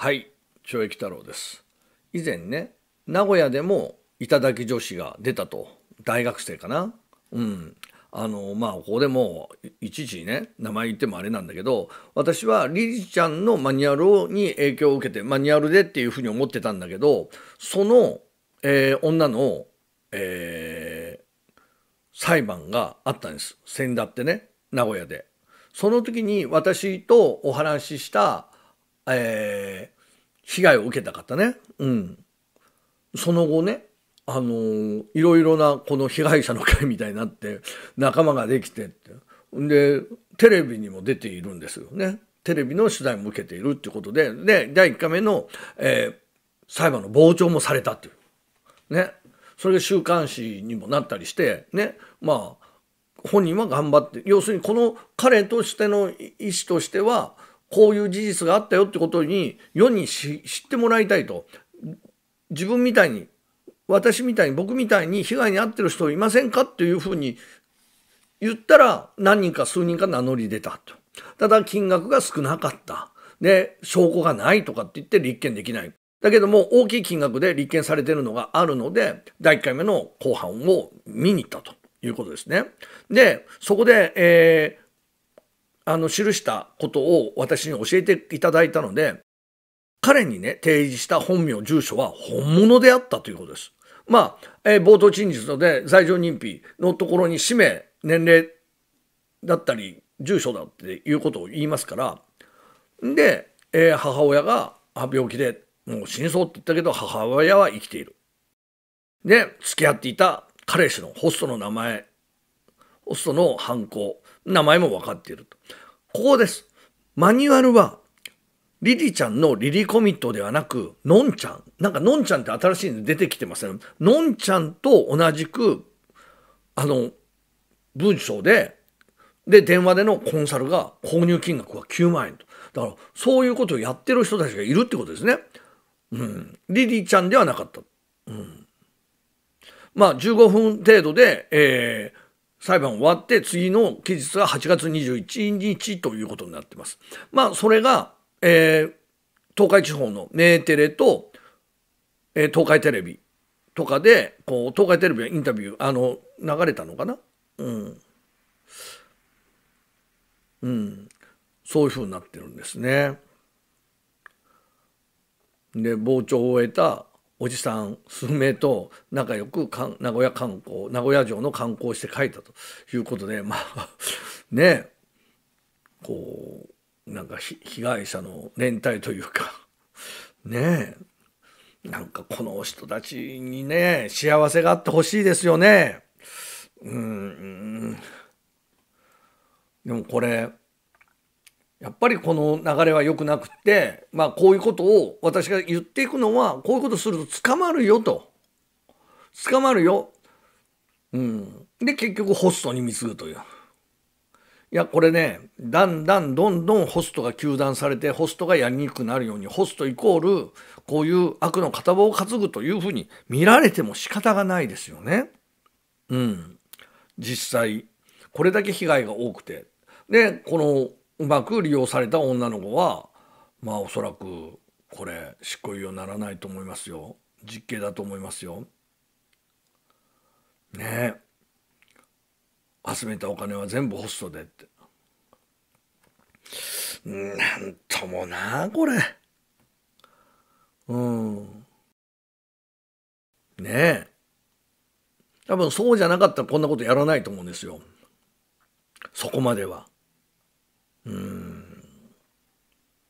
はい懲役太郎です以前ね名古屋でも頂き女子が出たと大学生かなうんあのまあここでもいちいちね名前言ってもあれなんだけど私はリリちゃんのマニュアルに影響を受けてマニュアルでっていうふうに思ってたんだけどその、えー、女の、えー、裁判があったんです先だってね名古屋で。その時に私とお話ししたえー、被害を受けた方ね、うん、その後ね、あのー、いろいろなこの被害者の会みたいになって仲間ができてってでテレビにも出ているんですよねテレビの取材も受けているっていうことでで第1回目の、えー、裁判の傍聴もされたっていう。ね、それが週刊誌にもなったりしてねまあ本人は頑張って要するにこの彼としての意思としてはこういう事実があったよってことに世に知ってもらいたいと自分みたいに私みたいに僕みたいに被害に遭ってる人いませんかっていうふうに言ったら何人か数人か名乗り出たと。ただ金額が少なかった。で、証拠がないとかって言って立件できない。だけども大きい金額で立件されてるのがあるので、第1回目の公判を見に行ったということですね。で、そこで、えー、あの記したことを私に教えていただいたので彼にね提示した本名住所は本物であったということです。まあ、えー、冒頭陳述ので罪状認否のところに氏名年齢だったり住所だっていうことを言いますからで、えー、母親が病気でもう死にそうって言ったけど母親は生きている。で付き合っていた彼氏のホストの名前ホストの犯行名前も分かっていると。ここです。マニュアルは、リリちゃんのリリコミットではなく、のんちゃん。なんかのんちゃんって新しいの出てきてません、のんちゃんと同じく、あの、文章で、で、電話でのコンサルが購入金額は9万円と。だから、そういうことをやってる人たちがいるってことですね。うん。リリちゃんではなかった。うん。まあ、15分程度で、え裁判終わって次の期日は8月21日ということになってます。まあそれが、えー、東海地方のメーテレと、えー、東海テレビとかでこう東海テレビのインタビューあの流れたのかな、うん、うん、そういうふうになってるんですね。で傍聴を終えたおじさん数名と仲良く名古屋観光名古屋城の観光して書いたということでまあ ねこうなんか被害者の連帯というか ねなんかこの人たちにね幸せがあってほしいですよねうんでもこれやっぱりこの流れは良くなくって、まあ、こういうことを私が言っていくのはこういうことすると捕まるよと捕まるよ、うん、で結局ホストに貢ぐといういやこれねだんだんどんどんホストが糾弾されてホストがやりにくくなるようにホストイコールこういう悪の片棒を担ぐというふうに見られても仕方がないですよね。うん、実際これだけ被害が多くてでこのうまく利用された女の子はまあおそらくこれ執行猶予ならないと思いますよ実刑だと思いますよ。ねえ集めたお金は全部ホストでって。なんともなこれ。うん。ねえ。多分そうじゃなかったらこんなことやらないと思うんですよ。そこまでは。うん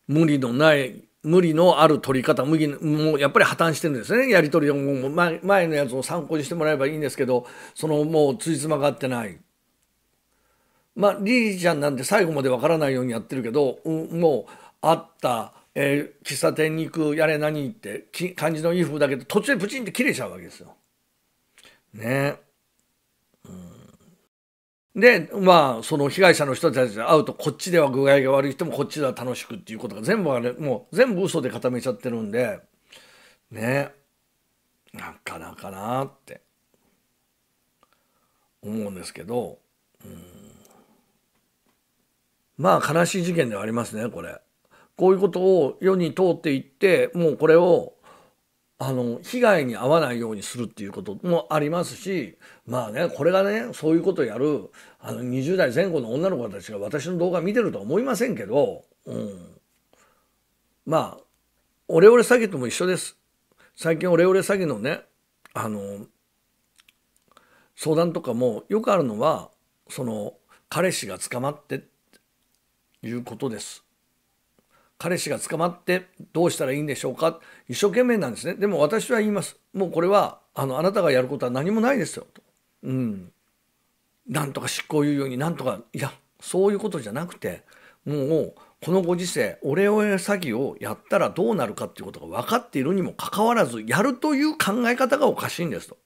無理のない無理のある取り方無理もうやっぱり破綻してるんですねやり取りも前前のやつを参考にしてもらえばいいんですけどそのもうついつまが合ってない。まあ、リリちゃんなんて最後までわからないようにやってるけど、うん、もうあった、えー、喫茶店に行くやれ何ってき感じのいい風だけど途中でプチンって切れちゃうわけですよ。ねえ。でまあその被害者の人たちと会うとこっちでは具合が悪い人もこっちでは楽しくっていうことが全部あれもう全部嘘で固めちゃってるんでねなかなかなって思うんですけど、うん、まあ悲しい事件ではありますねこれ。こういうことを世に通っていってもうこれをあの被害に遭わないようにするっていうこともありますしまあねこれがねそういうことをやるあの20代前後の女の子たちが私の動画見てるとは思いませんけど、うん、まあオレオレ詐欺とも一緒です最近オレオレ詐欺のねあの相談とかもよくあるのはその彼氏が捕まっていうことです。彼氏が捕まってどうしたらいいんでしょうか一生懸命なんですねでも私は言いますもうこれはあのあなたがやることは何もないですよと、うん、なんとか執行猶予になんとかいやそういうことじゃなくてもうこのご時世オレオレ詐欺をやったらどうなるかっていうことが分かっているにもかかわらずやるという考え方がおかしいんですと。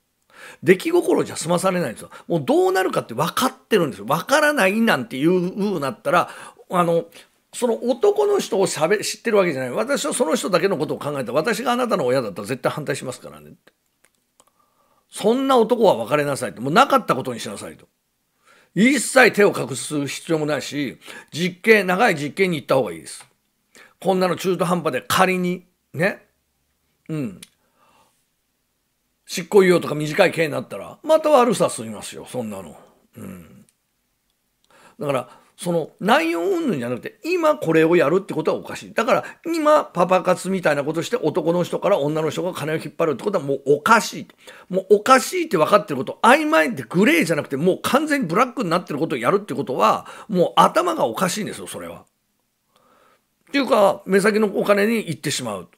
出来心じゃ済まされないんですよ。もうどうなるかって分かってるんですよ。分からないなんていう風になったら、あの、その男の人をしゃべ知ってるわけじゃない私はその人だけのことを考えた私があなたの親だったら絶対反対しますからねってそんな男は別れなさいもうなかったことにしなさいと一切手を隠す必要もないし実刑長い実刑に行った方がいいですこんなの中途半端で仮にねうん執行猶予とか短い刑になったらまた悪さすみますよそんなのうんだからその内容云々じゃなくて今これをやるってことはおかしいだから今パパ活みたいなことして男の人から女の人が金を引っ張るってことはもうおかしいもうおかしいって分かってること曖昧ってグレーじゃなくてもう完全にブラックになってることをやるってことはもう頭がおかしいんですよそれは。っていうか目先のお金に行ってしまう。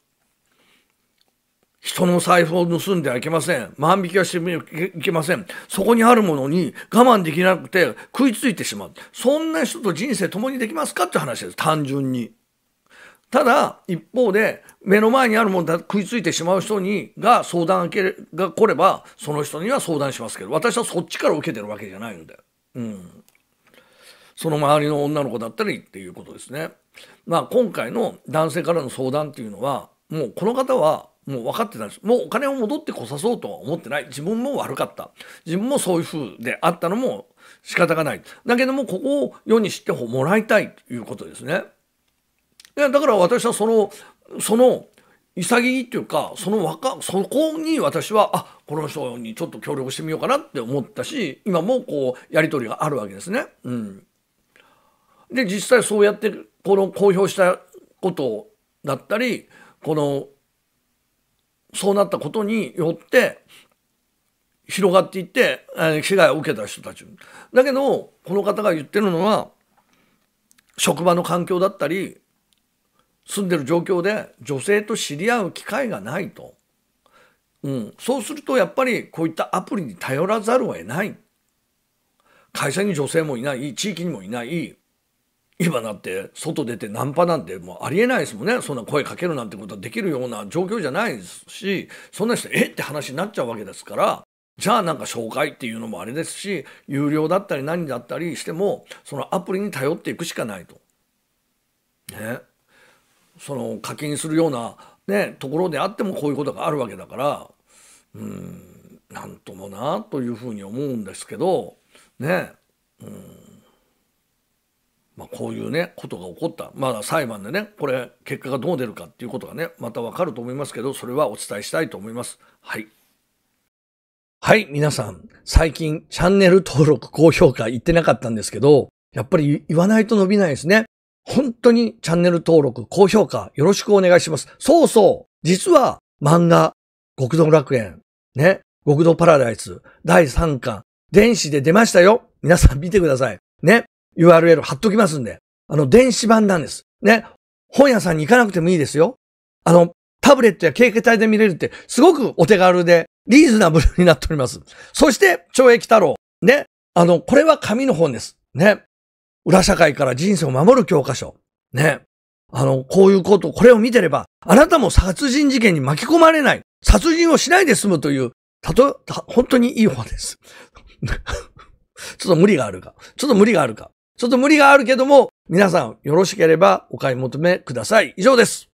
人の財布を盗んではいけません。万引きはしていけません。そこにあるものに我慢できなくて食いついてしまう。そんな人と人生共にできますかって話です。単純に。ただ、一方で、目の前にあるものだ食いついてしまう人に、が相談が来れば、その人には相談しますけど、私はそっちから受けてるわけじゃないので。うん。その周りの女の子だったりっていうことですね。まあ、今回の男性からの相談っていうのは、もうこの方はもう分かってたんですもうお金を戻ってこさそうとは思ってない自分も悪かった自分もそういう風であったのも仕方がないだけどもここを世に知ってもらいたいということですねいやだから私はそのその潔いというかその若そこに私はあこの人にちょっと協力してみようかなって思ったし今もこうやり取りがあるわけですね。うん、で実際そうやってこの公表したことだったりこのそうなったことによって広がっていって被害を受けた人たちだけどこの方が言ってるのは職場の環境だったり住んでる状況で女性と知り合う機会がないと、うん、そうするとやっぱりこういったアプリに頼らざるを得ない会社に女性もいない地域にもいない今だって外出てナンパなんてもうありえないですもんねそんな声かけるなんてことはできるような状況じゃないですしそんな人えって話になっちゃうわけですからじゃあなんか紹介っていうのもあれですし有料だったり何だったりしてもそのアプリに頼っていくしかないと。ね。その課金するような、ね、ところであってもこういうことがあるわけだからうんなんともなというふうに思うんですけどね。うんまあ、こういうねことが起こった、まあ、裁判でねこれ結果がどう出るかっていうことがねまたわかると思いますけどそれはお伝えしたいと思います。はいはい皆さん最近チャンネル登録高評価言ってなかったんですけどやっぱり言わないと伸びないですね。本当にチャンネル登録、高評価、よろしくお願いします。そうそう実は漫画、極道楽園、ね、極道パラダイス、第3巻、電子で出ましたよ皆さん見てください。ね、URL 貼っときますんで。あの、電子版なんです。ね。本屋さんに行かなくてもいいですよ。あの、タブレットや携帯で見れるって、すごくお手軽で、リーズナブルになっております。そして、懲役太郎。ね。あの、これは紙の本です。ね。裏社会から人生を守る教科書。ね。あの、こういうこと、これを見てれば、あなたも殺人事件に巻き込まれない。殺人をしないで済むという、たと、た本当にいい本です。ちょっと無理があるか。ちょっと無理があるか。ちょっと無理があるけども、皆さんよろしければお買い求めください。以上です。